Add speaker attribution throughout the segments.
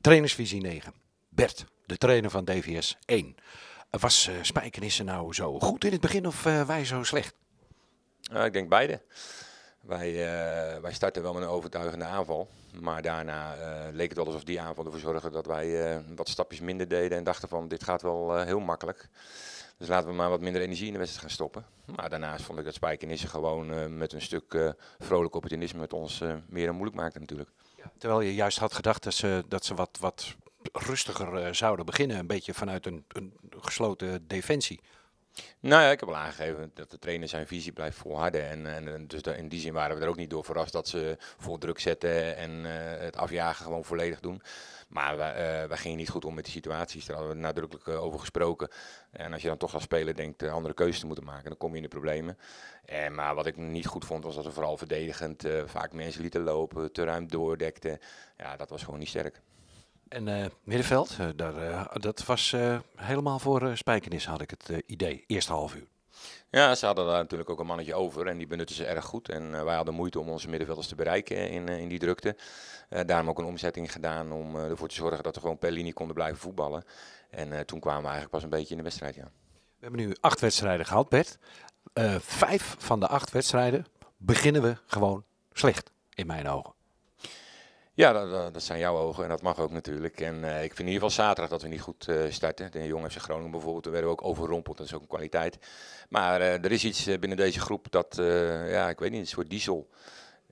Speaker 1: Trainersvisie 9. Bert, de trainer van DVS 1. Was uh, Spijkenissen nou zo goed in het begin of eh, wij zo slecht?
Speaker 2: Nou, ik denk beide. Wij, uh, wij starten wel met een overtuigende aanval. Maar daarna leek het wel alsof die aanval ervoor zorgde dat wij wat stapjes minder deden. En dachten van dit gaat wel heel makkelijk. Dus laten we maar wat minder energie in de wedstrijd gaan stoppen. Maar daarnaast vond ik dat Spijkenissen gewoon eh, met een stuk uh, vrolijk opportunisme met ons eh, meer dan moeilijk maakte natuurlijk. terwijl je juist had gedacht dat ze, dat ze wat, wat
Speaker 1: rustiger zouden beginnen. Een beetje vanuit een, een gesloten defensie.
Speaker 2: Nou ja, ik heb al aangegeven dat de trainer zijn visie blijft volharden. En, en dus in die zin waren we er ook niet door verrast dat ze vol druk zetten en eh, het afjagen gewoon volledig doen. Maar we eh, gingen niet goed om met die situaties. Daar hadden we nadrukkelijk eh, over gesproken. En als je dan toch als speler denkt andere keuzes te moeten maken, dan kom je in de problemen. En, maar wat ik niet goed vond was dat we vooral verdedigend vaak mensen lieten lopen, te ruim doordekten. Ja, dat was gewoon niet sterk. En eh,
Speaker 1: middenveld, eh, daar, eh, dat was helemaal voor Spijkenis, had ik het idee. Eerste
Speaker 2: half uur. Ja, ze hadden daar natuurlijk ook een mannetje over en die benutten ze erg goed. En wij hadden moeite om onze middenvelders te bereiken in, in die drukte. daarom ook een omzetting gedaan om ervoor te zorgen dat we gewoon per linie konden blijven voetballen. En toen kwamen we eigenlijk pas een beetje in de wedstrijd, ja.
Speaker 1: We hebben nu acht wedstrijden gehad, Bert. vijf van de acht wedstrijden beginnen we gewoon slecht, in mijn ogen.
Speaker 2: Ja, dat, dat, zijn jouw ogen en dat mag ook natuurlijk. En eh, ik vind in ieder geval zaterdag dat we niet goed eh, starten. De jongen FC Groningen bijvoorbeeld, daar werden we ook overrompeld. Dat is ook een kwaliteit. Maar eh, er is iets binnen deze groep dat, ja, ik weet niet, een soort diesel.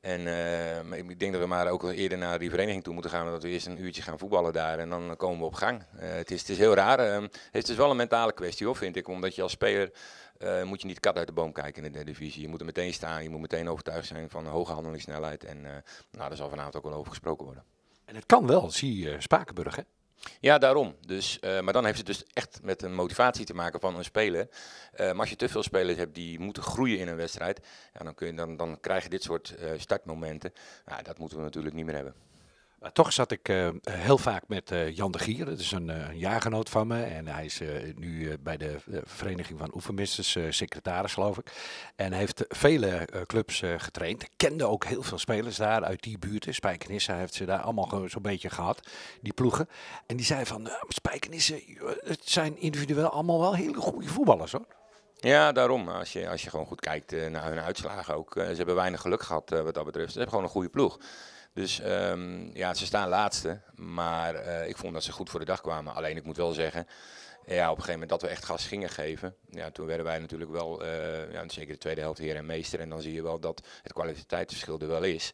Speaker 2: En, eh, ik denk dat we maar ook eerder naar die vereniging toe moeten gaan. Dat we eerst een uurtje gaan voetballen daar en dan komen we op gang. Eh, het, is, het is heel raar. Ehm, het is wel een mentale kwestie hoor, vind ik. Omdat je als speler eh, moet je niet kat uit de boom kijken in de divisie. Je moet er meteen staan. Je moet meteen overtuigd zijn van hoge handelingssnelheid. En nou, daar zal vanavond ook wel over gesproken worden.
Speaker 1: En het kan wel, zie je Spakenburg hè?
Speaker 2: Ja, daarom. Dus, eh, maar dan heeft het dus echt met een motivatie te maken van een speler. Eh, maar als je te veel spelers hebt die moeten groeien in een wedstrijd, ja, dan, kun je, dan, dan krijg je dit soort eh, startmomenten. dat moeten we natuurlijk niet meer hebben. Eh, toch zat ik eh, heel vaak met eh,
Speaker 1: Jan de Gier, dat is een, uh, jaargenoot van me. En hij is nu bij de Vereniging van Oefenmisters secretaris, geloof ik. En heeft vele clubs getraind. Kende ook heel veel spelers daar uit die buurt. Spijkenisse heeft ze daar allemaal zo'n beetje gehad, die ploegen. En die zei van, Spijkenisse, het zijn individueel allemaal wel hele goede voetballers hoor.
Speaker 2: Ja, daarom. Als je, als je gewoon goed kijkt naar hun uitslagen ook. ze hebben weinig geluk gehad wat dat betreft. Ze hebben gewoon een goede ploeg. Dus ehm, ja, ze staan laatste. Maar eh, ik vond dat ze goed voor de dag kwamen. Alleen ik moet wel zeggen, ja, op een gegeven moment dat we echt gas gingen geven. Ja, toen werden wij natuurlijk wel, eh, ja, zeker de tweede helft, heer en meester. En dan zie je wel dat het kwaliteitsverschil er wel is.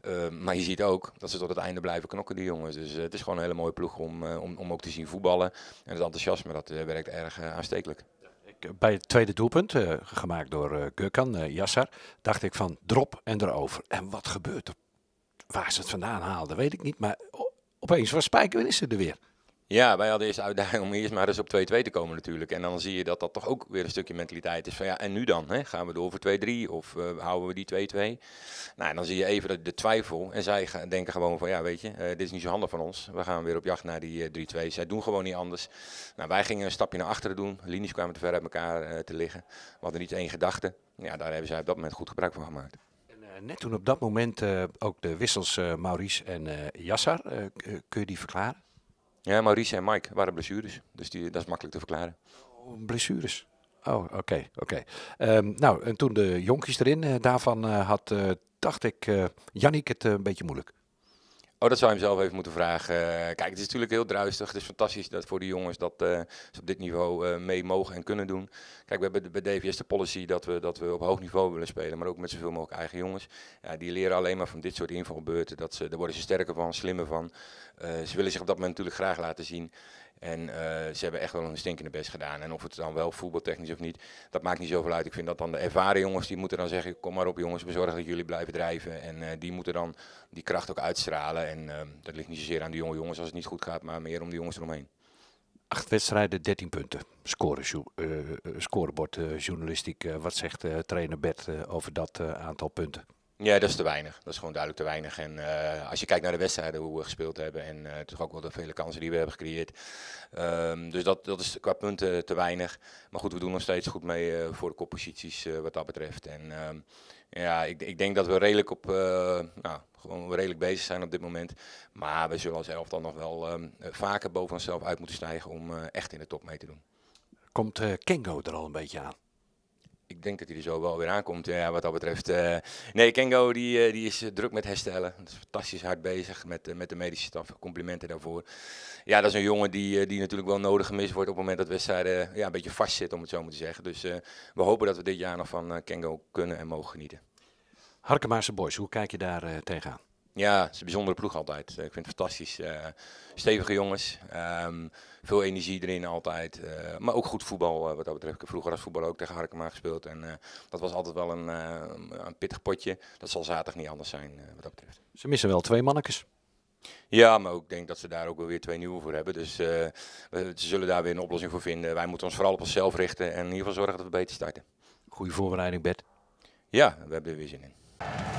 Speaker 2: Ehm, maar je ziet ook dat ze tot het einde blijven knokken, die jongens. Dus eh, het is gewoon een hele mooie ploeg om, om, om ook te zien voetballen. En het enthousiasme, dat werkt erg aanstekelijk bij het
Speaker 1: tweede doelpunt, gemaakt door uh, Gökhan uh, dacht ik van drop en erover. En wat gebeurt er? waar ze het vandaan haalden, weet ik niet. Maar opeens was ze er weer.
Speaker 2: Ja, wij hadden eerst de uitdaging om eerst maar eens op 2-2 te komen natuurlijk. En dan zie je dat dat toch ook weer een stukje mentaliteit is van ja, en nu dan? Hè? Gaan we door voor 2-3 of eh, houden we die 2-2? Nou, dan zie je even de, twijfel. En zij denken gewoon van ja, weet je, eh, dit is niet zo handig van ons. We gaan weer op jacht naar die 3-2. Eh, zij doen gewoon niet anders. Nou, wij gingen een stapje naar achteren doen. Linies kwamen te ver uit elkaar te liggen. We hadden niet één gedachte. Ja, daar hebben zij op dat moment goed gebruik van gemaakt.
Speaker 1: Eh, net toen op dat moment eh, ook de wissels eh, Maurice en Jassar. kun je die verklaren?
Speaker 2: Ja, Maurice en Mike waren blessures. Dus die, dat is makkelijk te verklaren. Oh,
Speaker 1: blessures? Oh, oké. oké. Ehm, nou, en toen de jonkies erin, daarvan had, dacht ik, Jannik het een beetje moeilijk.
Speaker 2: Oh, dat zou je hem zelf even moeten vragen. Eh, kijk, het is natuurlijk heel druistig. Het is fantastisch dat voor de jongens dat eh, ze op dit niveau eh, mee mogen en kunnen doen. Kijk, we hebben bij DVS de policy dat we, dat we op hoog niveau willen spelen, maar ook met zoveel mogelijk eigen jongens. Ja, die leren alleen maar van dit soort invalbeurten. Dat ze, daar worden ze sterker van, slimmer van. ze willen zich op dat moment natuurlijk graag laten zien. En eh, ze hebben echt wel een stinkende best gedaan. En of het dan wel voetbaltechnisch of niet, dat maakt niet zoveel uit. Ik vind dat dan de ervaren jongens, die moeten dan zeggen, kom maar op jongens, we zorgen dat jullie blijven drijven. En eh, die moeten dan die kracht ook uitstralen. En eh, dat ligt niet zozeer aan de jonge jongens als het niet goed gaat, maar meer om de jongens eromheen. Acht wedstrijden, 13 punten.
Speaker 1: Journalistiek, wat zegt trainer Bert over dat aantal punten?
Speaker 2: Ja, dat is te weinig. Dat is gewoon duidelijk te weinig. En eh, als je kijkt naar de wedstrijden, hoe we gespeeld hebben en eh, toch ook wel de vele kansen die we hebben gecreëerd. Ehm, dus dat, dat is qua punten te weinig. Maar goed, we doen nog steeds goed mee eh, voor de kopposities wat dat betreft. En ehm, ja, ik, ik, denk dat we redelijk op, nou, gewoon redelijk bezig zijn op dit moment. Maar we zullen zelf dan nog wel ehm, vaker boven onszelf uit moeten stijgen om echt in de top mee te doen. Komt Kengo er al een beetje aan? denk dat hij er zo wel weer aankomt. Ja, wat dat betreft. Eh, nee, Kengo die, eh, die is eh, druk met herstellen. Dat is fantastisch hard bezig met, met de medische staf. Complimenten daarvoor. Ja, dat is een jongen die, die natuurlijk wel nodig gemist wordt op het moment dat wedstrijden ja, een beetje vast zit om het zo maar te zeggen. Dus we hopen dat we dit jaar nog van Kengo kunnen en mogen genieten.
Speaker 1: Harkemaarse Boys, hoe kijk je daar tegenaan?
Speaker 2: Ja, het is een bijzondere ploeg altijd. Eh, ik vind het fantastisch. Eh, stevige jongens, ehm, veel energie erin altijd. Eh, maar ook goed voetbal wat dat betreft. Ik heb vroeger als voetbal ook tegen Harkema gespeeld. En dat was altijd wel een, een pittig potje. Dat zal zaterdag niet anders zijn wat dat
Speaker 1: betreft. Ze missen wel twee mannetjes.
Speaker 2: Ja, maar ik denk dat ze daar ook wel weer twee nieuwe voor hebben. Dus ze zullen daar weer een oplossing voor vinden. Wij moeten ons vooral op onszelf richten en in ieder geval zorgen dat we beter starten. Goede voorbereiding, Bert. Ja, we hebben er weer zin in.